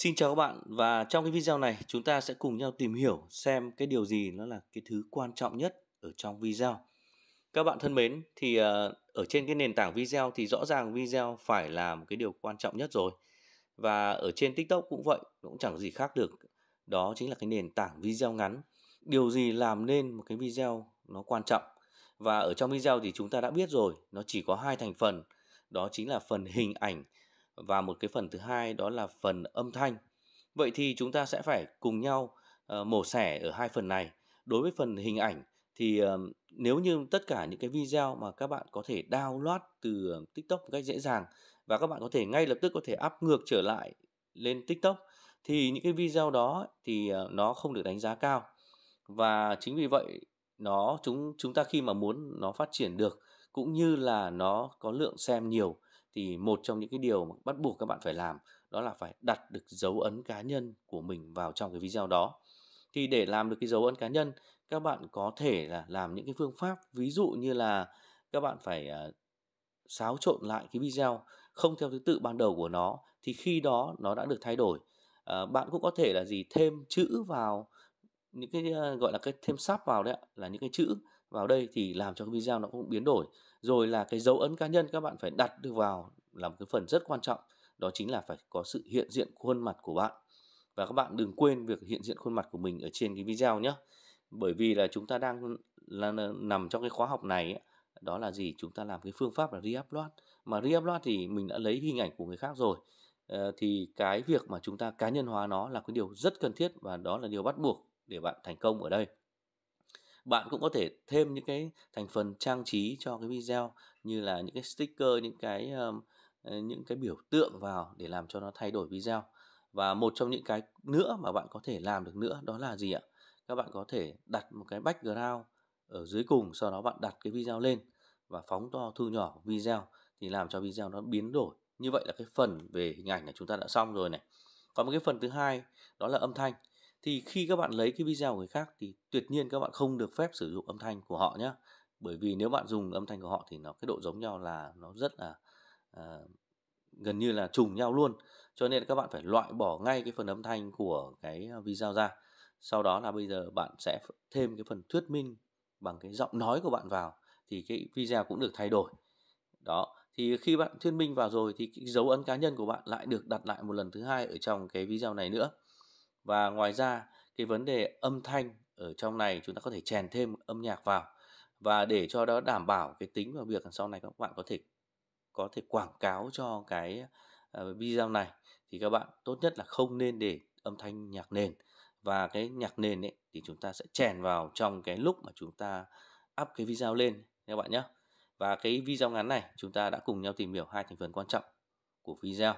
Xin chào các bạn và trong cái video này chúng ta sẽ cùng nhau tìm hiểu xem cái điều gì nó là cái thứ quan trọng nhất ở trong video. Các bạn thân mến, thì ờ, ở trên cái nền tảng video thì rõ ràng video phải là một cái điều quan trọng nhất rồi. Và ở trên TikTok cũng vậy, cũng chẳng gì khác được. Đó chính là cái nền tảng video ngắn. Điều gì làm nên một cái video nó quan trọng? Và ở trong video thì chúng ta đã biết rồi, nó chỉ có hai thành phần, đó chính là phần hình ảnh và một cái phần thứ hai đó là phần âm thanh. Vậy thì chúng ta sẽ phải cùng nhau ờ, mổ xẻ ở hai phần này. Đối với phần hình ảnh thì ờ, nếu như tất cả những cái video mà các bạn có thể download từ ờ, TikTok một cách dễ dàng và các bạn có thể ngay lập tức có thể áp ngược trở lại lên TikTok thì những cái video đó thì nó không được đánh giá cao. Và chính vì vậy nó chúng chúng ta khi mà muốn nó phát triển được cũng như là nó có lượng xem nhiều thì một trong những cái điều mà bắt buộc các bạn phải làm đó là phải đặt được dấu ấn cá nhân của mình vào trong cái video đó thì để làm được cái dấu ấn cá nhân các bạn có thể là làm những cái phương pháp ví dụ như là các bạn phải uh, xáo trộn lại cái video không theo thứ tự ban đầu của nó thì khi đó nó đã được thay đổi à, bạn cũng có thể là gì thêm chữ vào những cái uh, gọi là cái thêm sắp vào đấy là những cái chữ vào đây thì làm cho cái video nó cũng biến đổi rồi là cái dấu ấn cá nhân các bạn phải đặt được vào làm cái phần rất quan trọng đó chính là phải có sự hiện diện khuôn mặt của bạn và các bạn đừng quên việc hiện diện khuôn mặt của mình ở trên cái video nhé bởi vì là chúng ta đang là nằm trong cái khóa học này đó là gì chúng ta làm cái phương pháp là reupload mà reupload thì mình đã lấy hình ảnh của người khác rồi ờ, thì cái việc mà chúng ta cá nhân hóa nó là cái điều rất cần thiết và đó là điều bắt buộc để bạn thành công ở đây bạn cũng có thể thêm những cái thành phần trang trí cho cái video như là những cái sticker những cái um, những cái biểu tượng vào để làm cho nó thay đổi video và một trong những cái nữa mà bạn có thể làm được nữa đó là gì ạ các bạn có thể đặt một cái background ở dưới cùng sau đó bạn đặt cái video lên và phóng to thu nhỏ video thì làm cho video nó biến đổi như vậy là cái phần về hình ảnh là chúng ta đã xong rồi này còn một cái phần thứ hai đó là âm thanh thì khi các bạn lấy cái video của người khác thì tuyệt nhiên các bạn không được phép sử dụng âm thanh của họ nhé bởi vì nếu bạn dùng âm thanh của họ thì nó cái độ giống nhau là nó rất là à, gần như là trùng nhau luôn cho nên các bạn phải loại bỏ ngay cái phần âm thanh của cái ờ, video ra sau đó là bây giờ bạn sẽ thêm cái phần thuyết minh bằng cái giọng nói của bạn vào thì cái video cũng được thay đổi đó thì khi bạn thuyết minh vào rồi thì cái dấu ấn cá nhân của bạn lại được đặt lại một lần thứ hai ở trong cái video này nữa và ngoài ra cái vấn đề âm thanh ở trong này chúng ta có thể chèn thêm âm nhạc vào và để cho đó đảm bảo cái tính và việc sau này các bạn có thể có thể quảng cáo cho cái ờ, video này thì các bạn tốt nhất là không nên để âm thanh nhạc nền và cái nhạc nền ấy thì chúng ta sẽ chèn vào trong cái lúc mà chúng ta up cái video lên các bạn nhé và cái video ngắn này chúng ta đã cùng nhau tìm hiểu hai thành phần quan trọng của video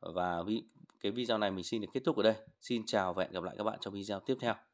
và cái video này mình xin được kết thúc ở đây xin chào và hẹn gặp lại các bạn trong video tiếp theo